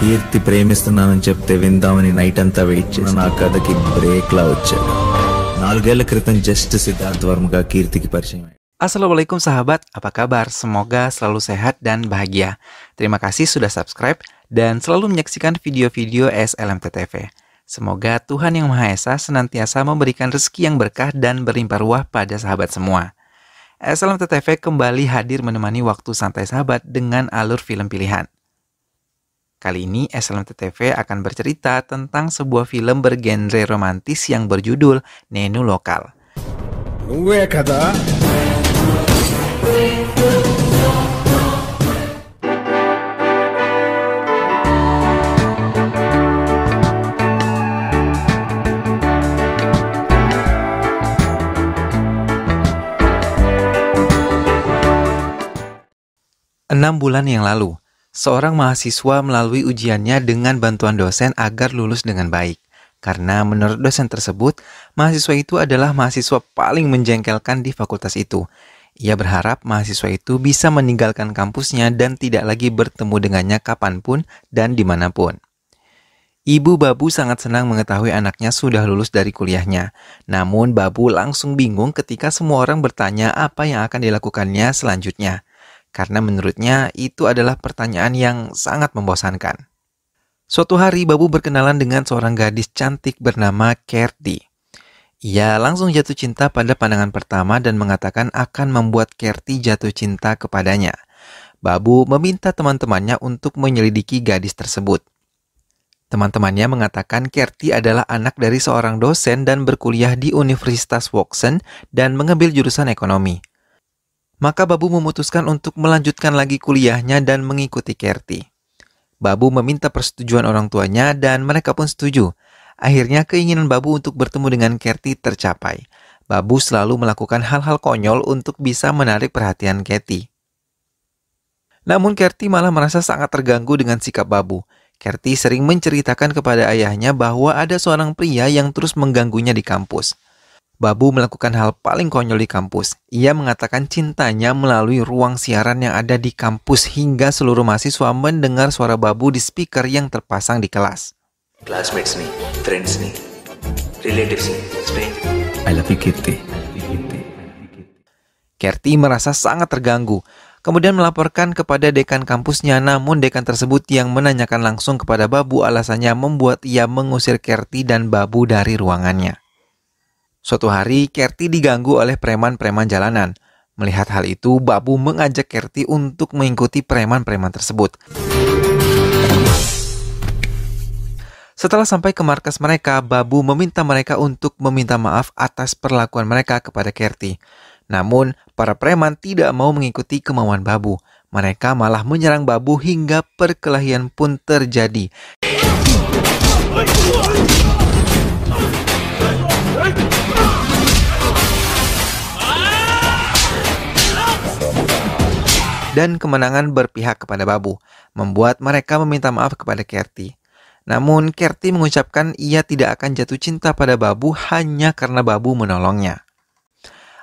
కీర్తి ప్రేమిస్తున్నానని చెప్తే విందామని నైట్ అంతా వెయిట్ చేసి నా కథకి బ్రేక్ లా వచ్చాడు నాలుగేళ్ల క్రితం జస్ట్ సిద్ధార్థ్ వర్మగా కీర్తికి పరిచయం Assalamualaikum sahabat, apa kabar? Semoga selalu sehat dan bahagia. Terima kasih sudah subscribe dan selalu menyaksikan video-video SLMTTV. Semoga Tuhan Yang Maha Esa senantiasa memberikan rezeki yang berkah dan berlimpah ruah pada sahabat semua. SLMTTV kembali hadir menemani waktu santai sahabat dengan alur film pilihan. Kali ini SLMTTV akan bercerita tentang sebuah film bergenre romantis yang berjudul Nenu Lokal. Ya, kata Enam bulan yang lalu, Seorang mahasiswa melalui ujiannya dengan bantuan dosen agar lulus dengan baik. Karena menurut dosen tersebut, mahasiswa itu adalah mahasiswa paling menjengkelkan di fakultas itu. Ia berharap mahasiswa itu bisa meninggalkan kampusnya dan tidak lagi bertemu dengannya kapanpun dan dimanapun. Ibu Babu sangat senang mengetahui anaknya sudah lulus dari kuliahnya. Namun Babu langsung bingung ketika semua orang bertanya apa yang akan dilakukannya selanjutnya karena menurutnya itu adalah pertanyaan yang sangat membosankan. Suatu hari Babu berkenalan dengan seorang gadis cantik bernama Kerti. Ia langsung jatuh cinta pada pandangan pertama dan mengatakan akan membuat Kerti jatuh cinta kepadanya. Babu meminta teman-temannya untuk menyelidiki gadis tersebut. Teman-temannya mengatakan Kerti adalah anak dari seorang dosen dan berkuliah di Universitas Watson dan mengambil jurusan ekonomi. Maka Babu memutuskan untuk melanjutkan lagi kuliahnya dan mengikuti Kerti. Babu meminta persetujuan orang tuanya dan mereka pun setuju. Akhirnya keinginan Babu untuk bertemu dengan Kerti tercapai. Babu selalu melakukan hal-hal konyol untuk bisa menarik perhatian Kerti. Namun Kerti malah merasa sangat terganggu dengan sikap Babu. Kerti sering menceritakan kepada ayahnya bahwa ada seorang pria yang terus mengganggunya di kampus. Babu melakukan hal paling konyol di kampus. Ia mengatakan cintanya melalui ruang siaran yang ada di kampus hingga seluruh mahasiswa mendengar suara Babu di speaker yang terpasang di kelas. Classmates nih, friends nih, relatives nih, strangers. I love you, Kitty. Kerti merasa sangat terganggu. Kemudian melaporkan kepada dekan kampusnya, namun dekan tersebut yang menanyakan langsung kepada Babu alasannya membuat ia mengusir Kerti dan Babu dari ruangannya. Suatu hari, Kerti diganggu oleh preman-preman jalanan. Melihat hal itu, Babu mengajak Kerti untuk mengikuti preman-preman tersebut. Setelah sampai ke markas mereka, Babu meminta mereka untuk meminta maaf atas perlakuan mereka kepada Kerti. Namun, para preman tidak mau mengikuti kemauan Babu. Mereka malah menyerang Babu hingga perkelahian pun terjadi. dan kemenangan berpihak kepada Babu, membuat mereka meminta maaf kepada Kerti. Namun, Kerti mengucapkan ia tidak akan jatuh cinta pada Babu hanya karena Babu menolongnya.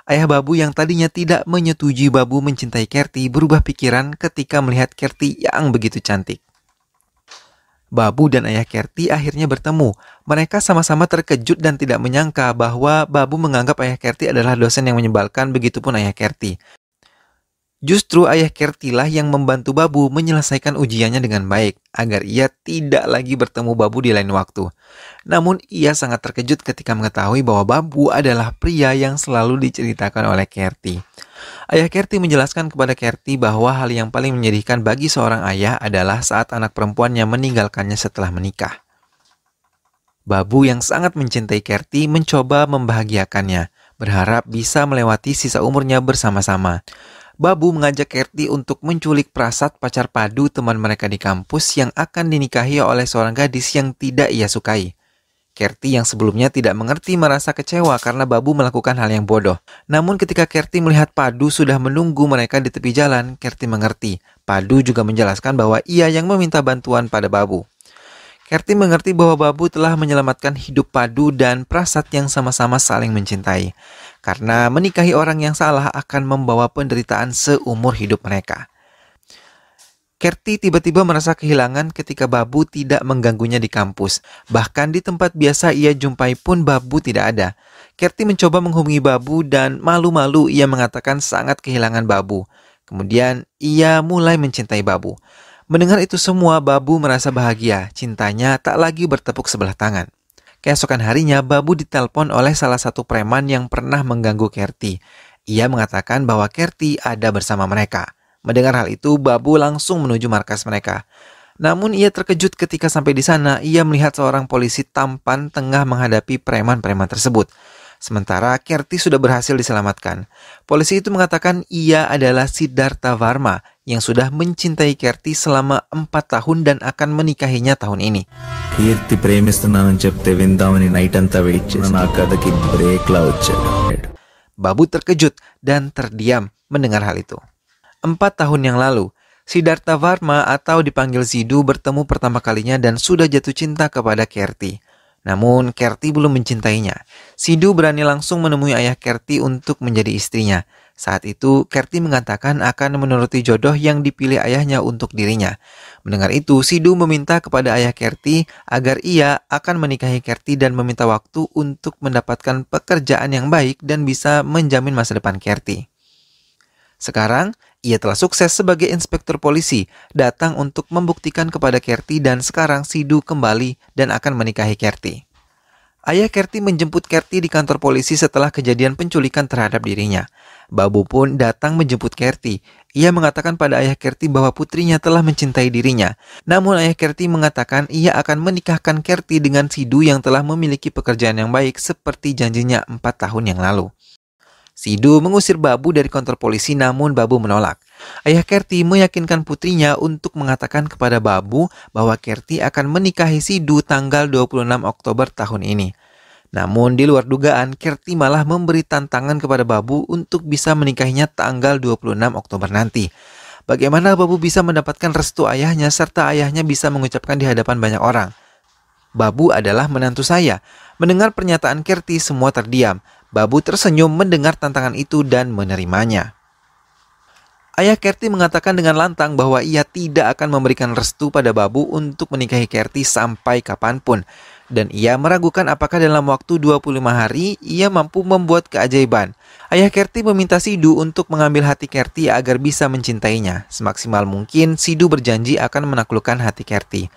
Ayah Babu yang tadinya tidak menyetujui Babu mencintai Kerti berubah pikiran ketika melihat Kerti yang begitu cantik. Babu dan ayah Kerti akhirnya bertemu. Mereka sama-sama terkejut dan tidak menyangka bahwa Babu menganggap ayah Kerti adalah dosen yang menyebalkan, begitupun ayah Kerti. Justru ayah Kertilah yang membantu Babu menyelesaikan ujiannya dengan baik agar ia tidak lagi bertemu Babu di lain waktu. Namun ia sangat terkejut ketika mengetahui bahwa Babu adalah pria yang selalu diceritakan oleh Kerti. Ayah Kerti menjelaskan kepada Kerti bahwa hal yang paling menyedihkan bagi seorang ayah adalah saat anak perempuannya meninggalkannya setelah menikah. Babu yang sangat mencintai Kerti mencoba membahagiakannya, berharap bisa melewati sisa umurnya bersama-sama. Babu mengajak Kerti untuk menculik prasat pacar padu teman mereka di kampus yang akan dinikahi oleh seorang gadis yang tidak ia sukai. Kerti yang sebelumnya tidak mengerti merasa kecewa karena Babu melakukan hal yang bodoh. Namun ketika Kerti melihat Padu sudah menunggu mereka di tepi jalan, Kerti mengerti. Padu juga menjelaskan bahwa ia yang meminta bantuan pada Babu. Kerti mengerti bahwa Babu telah menyelamatkan hidup Padu dan Prasat yang sama-sama saling mencintai karena menikahi orang yang salah akan membawa penderitaan seumur hidup mereka. Kerti tiba-tiba merasa kehilangan ketika Babu tidak mengganggunya di kampus. Bahkan di tempat biasa ia jumpai pun Babu tidak ada. Kerti mencoba menghubungi Babu dan malu-malu ia mengatakan sangat kehilangan Babu. Kemudian ia mulai mencintai Babu. Mendengar itu semua, Babu merasa bahagia. Cintanya tak lagi bertepuk sebelah tangan. Keesokan harinya, Babu ditelepon oleh salah satu preman yang pernah mengganggu Kerti. Ia mengatakan bahwa Kerti ada bersama mereka. Mendengar hal itu, Babu langsung menuju markas mereka. Namun ia terkejut ketika sampai di sana, ia melihat seorang polisi tampan tengah menghadapi preman-preman tersebut. Sementara Kerti sudah berhasil diselamatkan. Polisi itu mengatakan ia adalah Siddhartha Varma yang sudah mencintai Kerti selama empat tahun dan akan menikahinya tahun ini. Babu terkejut dan terdiam mendengar hal itu. Empat tahun yang lalu, Siddhartha Varma atau dipanggil Zidu bertemu pertama kalinya dan sudah jatuh cinta kepada Kerti. Namun, Kerti belum mencintainya. Sidu berani langsung menemui ayah Kerti untuk menjadi istrinya. Saat itu, Kerti mengatakan akan menuruti jodoh yang dipilih ayahnya untuk dirinya. Mendengar itu, Sidu meminta kepada ayah Kerti agar ia akan menikahi Kerti dan meminta waktu untuk mendapatkan pekerjaan yang baik dan bisa menjamin masa depan Kerti. Sekarang, ia telah sukses sebagai inspektur polisi, datang untuk membuktikan kepada Kerti dan sekarang Sidu kembali dan akan menikahi Kerti. Ayah Kerti menjemput Kerti di kantor polisi setelah kejadian penculikan terhadap dirinya. Babu pun datang menjemput Kerti. Ia mengatakan pada ayah Kerti bahwa putrinya telah mencintai dirinya. Namun ayah Kerti mengatakan ia akan menikahkan Kerti dengan Sidu yang telah memiliki pekerjaan yang baik seperti janjinya empat tahun yang lalu. Sidu mengusir Babu dari kantor polisi namun Babu menolak. Ayah Kerti meyakinkan putrinya untuk mengatakan kepada Babu bahwa Kerti akan menikahi Sidu tanggal 26 Oktober tahun ini. Namun di luar dugaan, Kerti malah memberi tantangan kepada Babu untuk bisa menikahinya tanggal 26 Oktober nanti. Bagaimana Babu bisa mendapatkan restu ayahnya serta ayahnya bisa mengucapkan di hadapan banyak orang? Babu adalah menantu saya. Mendengar pernyataan Kerti, semua terdiam. Babu tersenyum mendengar tantangan itu dan menerimanya. Ayah Kerti mengatakan dengan lantang bahwa ia tidak akan memberikan restu pada Babu untuk menikahi Kerti sampai kapanpun. Dan ia meragukan apakah dalam waktu 25 hari ia mampu membuat keajaiban. Ayah Kerti meminta Sidu untuk mengambil hati Kerti agar bisa mencintainya. Semaksimal mungkin Sidu berjanji akan menaklukkan hati Kerti.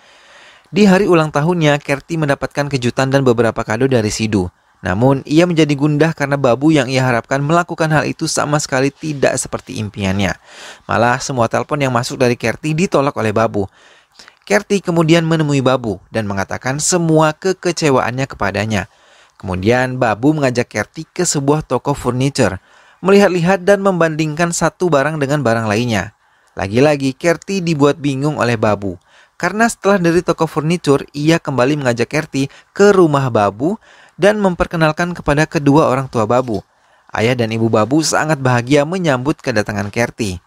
Di hari ulang tahunnya, Kerti mendapatkan kejutan dan beberapa kado dari Sidu. Namun, ia menjadi gundah karena Babu yang ia harapkan melakukan hal itu sama sekali tidak seperti impiannya. Malah, semua telepon yang masuk dari Kerti ditolak oleh Babu. Kerti kemudian menemui Babu dan mengatakan semua kekecewaannya kepadanya. Kemudian, Babu mengajak Kerti ke sebuah toko furniture, melihat-lihat dan membandingkan satu barang dengan barang lainnya. Lagi-lagi, Kerti dibuat bingung oleh Babu. Karena setelah dari toko furniture, ia kembali mengajak Kerti ke rumah Babu dan memperkenalkan kepada kedua orang tua Babu. Ayah dan ibu Babu sangat bahagia menyambut kedatangan Kerti.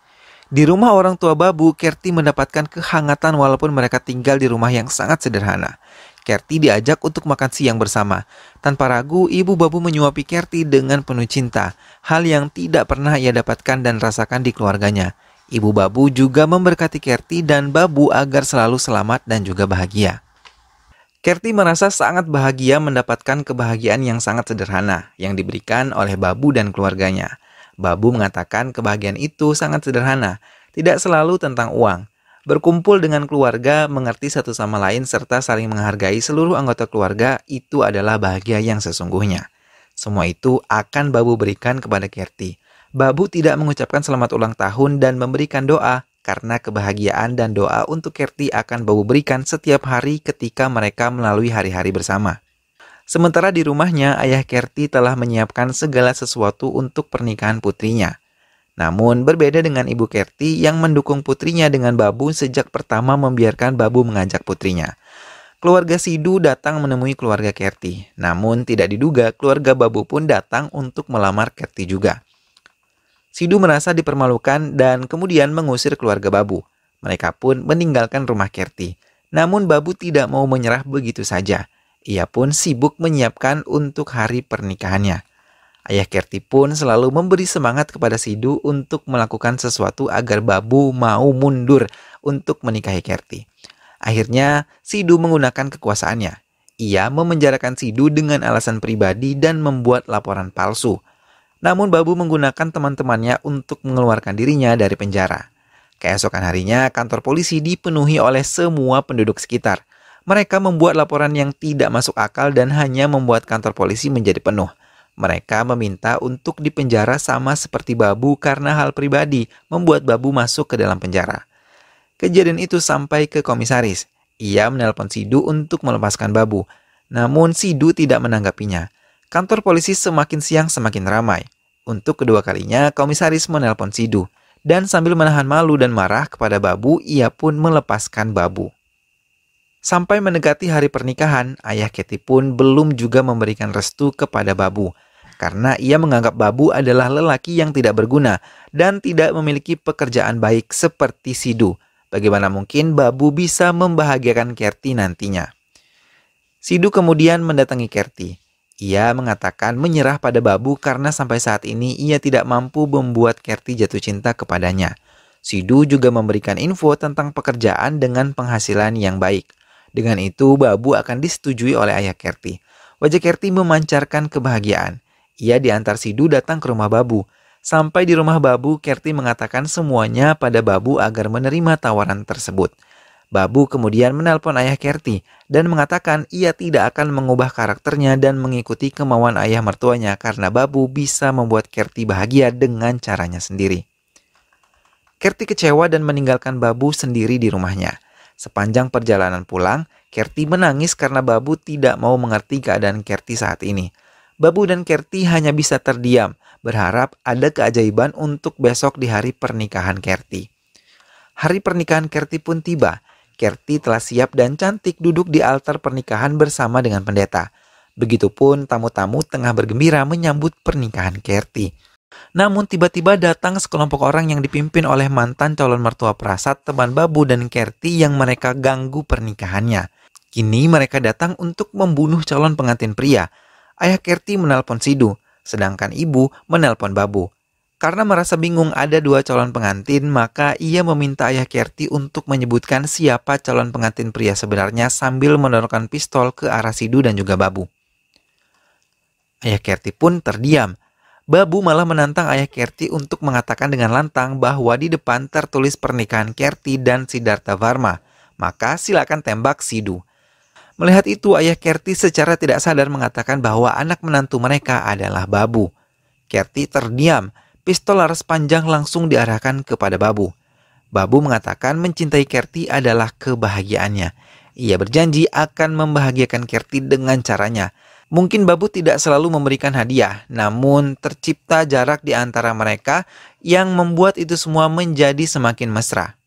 Di rumah orang tua Babu, Kerti mendapatkan kehangatan walaupun mereka tinggal di rumah yang sangat sederhana. Kerti diajak untuk makan siang bersama. Tanpa ragu, ibu Babu menyuapi Kerti dengan penuh cinta, hal yang tidak pernah ia dapatkan dan rasakan di keluarganya. Ibu Babu juga memberkati Kerti dan Babu agar selalu selamat dan juga bahagia. Kerti merasa sangat bahagia mendapatkan kebahagiaan yang sangat sederhana yang diberikan oleh Babu dan keluarganya. Babu mengatakan kebahagiaan itu sangat sederhana, tidak selalu tentang uang. Berkumpul dengan keluarga, mengerti satu sama lain serta saling menghargai seluruh anggota keluarga itu adalah bahagia yang sesungguhnya. Semua itu akan Babu berikan kepada Kerti. Babu tidak mengucapkan selamat ulang tahun dan memberikan doa, karena kebahagiaan dan doa untuk Kerti akan Bobo berikan setiap hari ketika mereka melalui hari-hari bersama. Sementara di rumahnya, ayah Kerti telah menyiapkan segala sesuatu untuk pernikahan putrinya. Namun, berbeda dengan ibu Kerti yang mendukung putrinya dengan Babu sejak pertama membiarkan Babu mengajak putrinya. Keluarga Sidu datang menemui keluarga Kerti, namun tidak diduga keluarga Babu pun datang untuk melamar Kerti juga. Sidu merasa dipermalukan dan kemudian mengusir keluarga Babu. Mereka pun meninggalkan rumah Kerti. Namun Babu tidak mau menyerah begitu saja. Ia pun sibuk menyiapkan untuk hari pernikahannya. Ayah Kerti pun selalu memberi semangat kepada Sidu untuk melakukan sesuatu agar Babu mau mundur untuk menikahi Kerti. Akhirnya, Sidu menggunakan kekuasaannya. Ia memenjarakan Sidu dengan alasan pribadi dan membuat laporan palsu. Namun Babu menggunakan teman-temannya untuk mengeluarkan dirinya dari penjara. Keesokan harinya, kantor polisi dipenuhi oleh semua penduduk sekitar. Mereka membuat laporan yang tidak masuk akal dan hanya membuat kantor polisi menjadi penuh. Mereka meminta untuk dipenjara sama seperti Babu karena hal pribadi membuat Babu masuk ke dalam penjara. Kejadian itu sampai ke komisaris. Ia menelpon Sidu untuk melepaskan Babu. Namun Sidu tidak menanggapinya. Kantor polisi semakin siang semakin ramai. Untuk kedua kalinya, komisaris menelpon Sidu. Dan sambil menahan malu dan marah kepada Babu, ia pun melepaskan Babu. Sampai mendekati hari pernikahan, ayah Keti pun belum juga memberikan restu kepada Babu karena ia menganggap Babu adalah lelaki yang tidak berguna dan tidak memiliki pekerjaan baik seperti Sidu. Bagaimana mungkin Babu bisa membahagiakan Kerti nantinya? Sidu kemudian mendatangi Kerti. Ia mengatakan menyerah pada Babu karena sampai saat ini ia tidak mampu membuat Kerti jatuh cinta kepadanya. Sidu juga memberikan info tentang pekerjaan dengan penghasilan yang baik. Dengan itu, Babu akan disetujui oleh ayah Kerti. Wajah Kerti memancarkan kebahagiaan. Ia diantar Sidu datang ke rumah Babu. Sampai di rumah Babu, Kerti mengatakan semuanya pada Babu agar menerima tawaran tersebut. Babu kemudian menelpon ayah Kerti dan mengatakan ia tidak akan mengubah karakternya dan mengikuti kemauan ayah mertuanya karena Babu bisa membuat Kerti bahagia dengan caranya sendiri. Kerti kecewa dan meninggalkan Babu sendiri di rumahnya. Sepanjang perjalanan pulang, Kerti menangis karena Babu tidak mau mengerti keadaan Kerti saat ini. Babu dan Kerti hanya bisa terdiam, berharap ada keajaiban untuk besok di hari pernikahan Kerti. Hari pernikahan Kerti pun tiba Kerti telah siap dan cantik duduk di altar pernikahan bersama dengan pendeta. Begitupun tamu-tamu tengah bergembira menyambut pernikahan Kerti. Namun tiba-tiba datang sekelompok orang yang dipimpin oleh mantan calon mertua Prasat, teman Babu dan Kerti yang mereka ganggu pernikahannya. Kini mereka datang untuk membunuh calon pengantin pria. Ayah Kerti menelpon Sidu, sedangkan ibu menelpon Babu. Karena merasa bingung ada dua calon pengantin, maka ia meminta ayah Kerti untuk menyebutkan siapa calon pengantin pria sebenarnya sambil menodorkan pistol ke arah Sidu dan juga Babu. Ayah Kerti pun terdiam. Babu malah menantang ayah Kerti untuk mengatakan dengan lantang bahwa di depan tertulis pernikahan Kerti dan Siddhartha Varma. Maka silakan tembak Sidu. Melihat itu ayah Kerti secara tidak sadar mengatakan bahwa anak menantu mereka adalah Babu. Kerti terdiam Pistol laras panjang langsung diarahkan kepada Babu. Babu mengatakan mencintai Kerti adalah kebahagiaannya. Ia berjanji akan membahagiakan Kerti dengan caranya. Mungkin Babu tidak selalu memberikan hadiah, namun tercipta jarak di antara mereka yang membuat itu semua menjadi semakin mesra.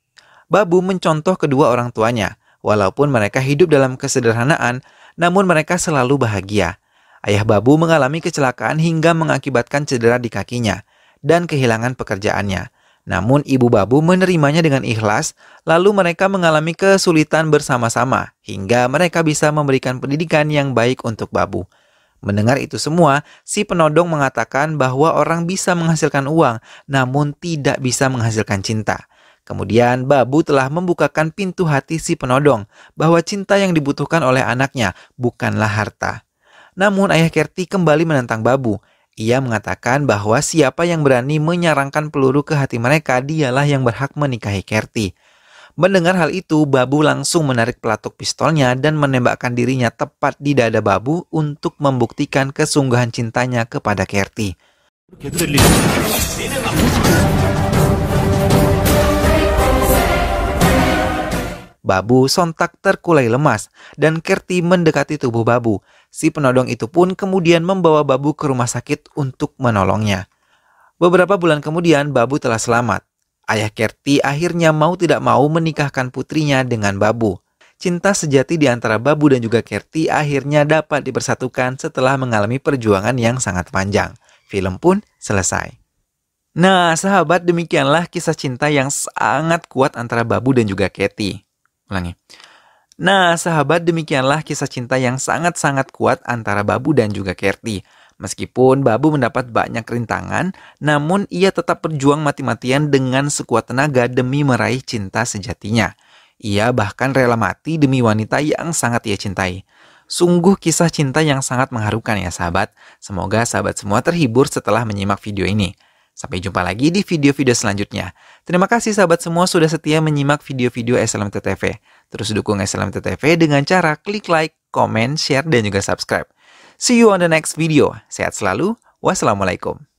Babu mencontoh kedua orang tuanya. Walaupun mereka hidup dalam kesederhanaan, namun mereka selalu bahagia. Ayah Babu mengalami kecelakaan hingga mengakibatkan cedera di kakinya dan kehilangan pekerjaannya. Namun ibu babu menerimanya dengan ikhlas, lalu mereka mengalami kesulitan bersama-sama hingga mereka bisa memberikan pendidikan yang baik untuk babu. Mendengar itu semua, si penodong mengatakan bahwa orang bisa menghasilkan uang namun tidak bisa menghasilkan cinta. Kemudian Babu telah membukakan pintu hati si penodong bahwa cinta yang dibutuhkan oleh anaknya bukanlah harta. Namun ayah Kerti kembali menentang Babu ia mengatakan bahwa siapa yang berani menyarankan peluru ke hati mereka dialah yang berhak menikahi Kerti. Mendengar hal itu, Babu langsung menarik pelatuk pistolnya dan menembakkan dirinya tepat di dada Babu untuk membuktikan kesungguhan cintanya kepada Kerti. Babu sontak terkulai lemas dan Kerti mendekati tubuh Babu. Si penodong itu pun kemudian membawa Babu ke rumah sakit untuk menolongnya. Beberapa bulan kemudian Babu telah selamat. Ayah Kerti akhirnya mau tidak mau menikahkan putrinya dengan Babu. Cinta sejati di antara Babu dan juga Kerti akhirnya dapat dipersatukan setelah mengalami perjuangan yang sangat panjang. Film pun selesai. Nah, sahabat, demikianlah kisah cinta yang sangat kuat antara Babu dan juga Kerti. Ulangi. Nah, sahabat demikianlah kisah cinta yang sangat-sangat kuat antara Babu dan juga Kerti. Meskipun Babu mendapat banyak rintangan, namun ia tetap berjuang mati-matian dengan sekuat tenaga demi meraih cinta sejatinya. Ia bahkan rela mati demi wanita yang sangat ia cintai. Sungguh kisah cinta yang sangat mengharukan ya sahabat. Semoga sahabat semua terhibur setelah menyimak video ini. Sampai jumpa lagi di video-video selanjutnya. Terima kasih sahabat semua sudah setia menyimak video-video SLMTTV. Terus dukung SLMTTV dengan cara klik like, comment share, dan juga subscribe. See you on the next video. Sehat selalu. Wassalamualaikum.